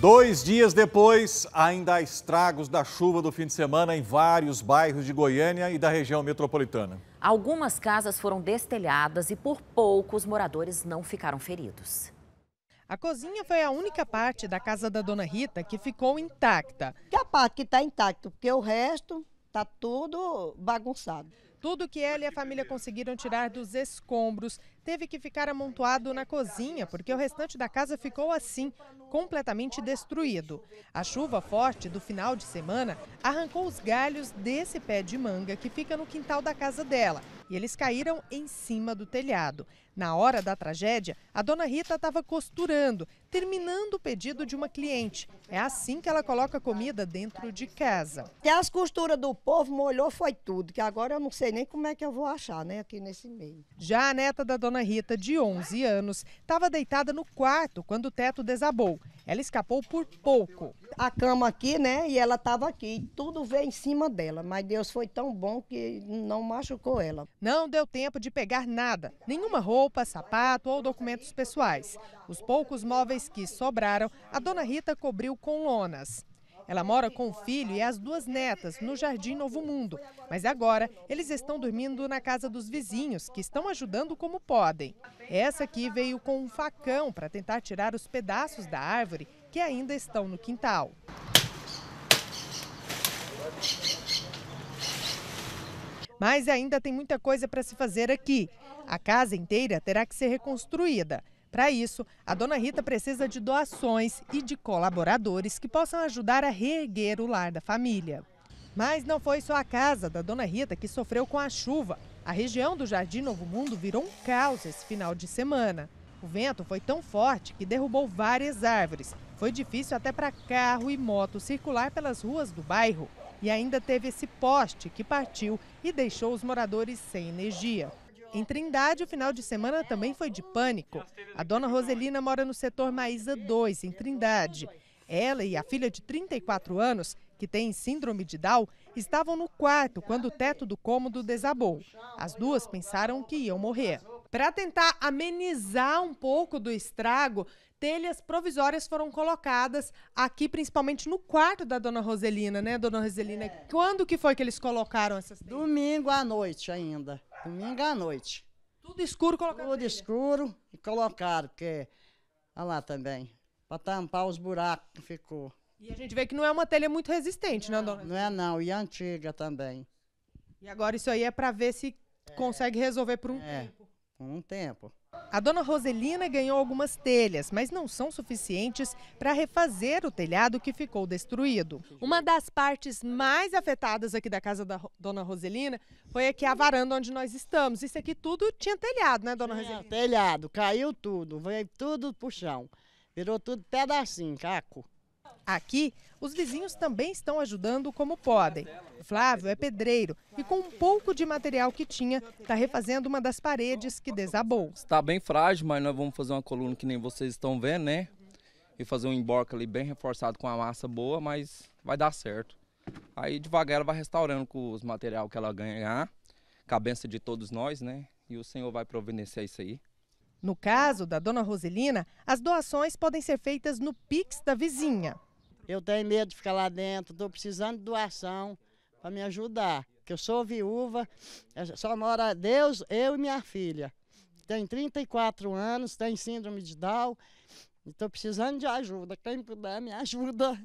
Dois dias depois, ainda há estragos da chuva do fim de semana em vários bairros de Goiânia e da região metropolitana. Algumas casas foram destelhadas e por pouco os moradores não ficaram feridos. A cozinha foi a única parte da casa da dona Rita que ficou intacta. Que a parte que está intacta, porque o resto está tudo bagunçado. Tudo que ela e a família conseguiram tirar dos escombros teve que ficar amontoado na cozinha, porque o restante da casa ficou assim, completamente destruído. A chuva forte do final de semana arrancou os galhos desse pé de manga que fica no quintal da casa dela e eles caíram em cima do telhado. Na hora da tragédia, a dona Rita estava costurando, terminando o pedido de uma cliente. É assim que ela coloca comida dentro de casa. Até as costuras do povo molhou foi tudo, que agora eu não sei nem como é que eu vou achar, né, aqui nesse meio. Já a neta da dona Rita, de 11 anos, estava deitada no quarto quando o teto desabou. Ela escapou por pouco. A cama aqui, né? E ela estava aqui. tudo veio em cima dela. Mas Deus foi tão bom que não machucou ela. Não deu tempo de pegar nada: nenhuma roupa, sapato ou documentos pessoais. Os poucos móveis que sobraram, a dona Rita cobriu com lonas. Ela mora com o filho e as duas netas no Jardim Novo Mundo, mas agora eles estão dormindo na casa dos vizinhos, que estão ajudando como podem. Essa aqui veio com um facão para tentar tirar os pedaços da árvore que ainda estão no quintal. Mas ainda tem muita coisa para se fazer aqui. A casa inteira terá que ser reconstruída. Para isso, a dona Rita precisa de doações e de colaboradores que possam ajudar a reerguer o lar da família. Mas não foi só a casa da dona Rita que sofreu com a chuva. A região do Jardim Novo Mundo virou um caos esse final de semana. O vento foi tão forte que derrubou várias árvores. Foi difícil até para carro e moto circular pelas ruas do bairro. E ainda teve esse poste que partiu e deixou os moradores sem energia. Em Trindade, o final de semana também foi de pânico. A dona Roselina mora no setor Maísa 2, em Trindade. Ela e a filha de 34 anos, que tem síndrome de Down, estavam no quarto quando o teto do cômodo desabou. As duas pensaram que iam morrer. Para tentar amenizar um pouco do estrago, telhas provisórias foram colocadas aqui, principalmente no quarto da dona Roselina, né, dona Roselina? É. Quando que foi que eles colocaram essas telhas? Domingo à noite ainda. Domingo à noite. Tudo escuro colocaram? Tudo telha. escuro e colocaram, porque. Olha lá também. Para tampar os buracos que ficou. E a gente vê que não é uma telha muito resistente, né, não, né, dona? Não é, não. E antiga também. E agora isso aí é para ver se é. consegue resolver por um é. tempo com o tempo. A dona Roselina ganhou algumas telhas, mas não são suficientes para refazer o telhado que ficou destruído. Uma das partes mais afetadas aqui da casa da dona Roselina foi aqui a varanda onde nós estamos. Isso aqui tudo tinha telhado, né, dona Roselina? Telhado, caiu tudo, veio tudo pro chão. Virou tudo pedacinho, caco. Aqui, os vizinhos também estão ajudando como podem. Flávio é pedreiro e, com um pouco de material que tinha, está refazendo uma das paredes que desabou. Está bem frágil, mas nós vamos fazer uma coluna que nem vocês estão vendo, né? E fazer um emborca ali bem reforçado com a massa boa, mas vai dar certo. Aí devagar ela vai restaurando com os material que ela ganhar, cabeça de todos nós, né? E o Senhor vai providenciar isso aí. No caso da dona Roselina, as doações podem ser feitas no Pix da vizinha. Eu tenho medo de ficar lá dentro, estou precisando de doação para me ajudar. Que eu sou viúva, é, só mora Deus, eu e minha filha. Tem 34 anos, tem síndrome de Down, estou precisando de ajuda. Quem puder me ajuda.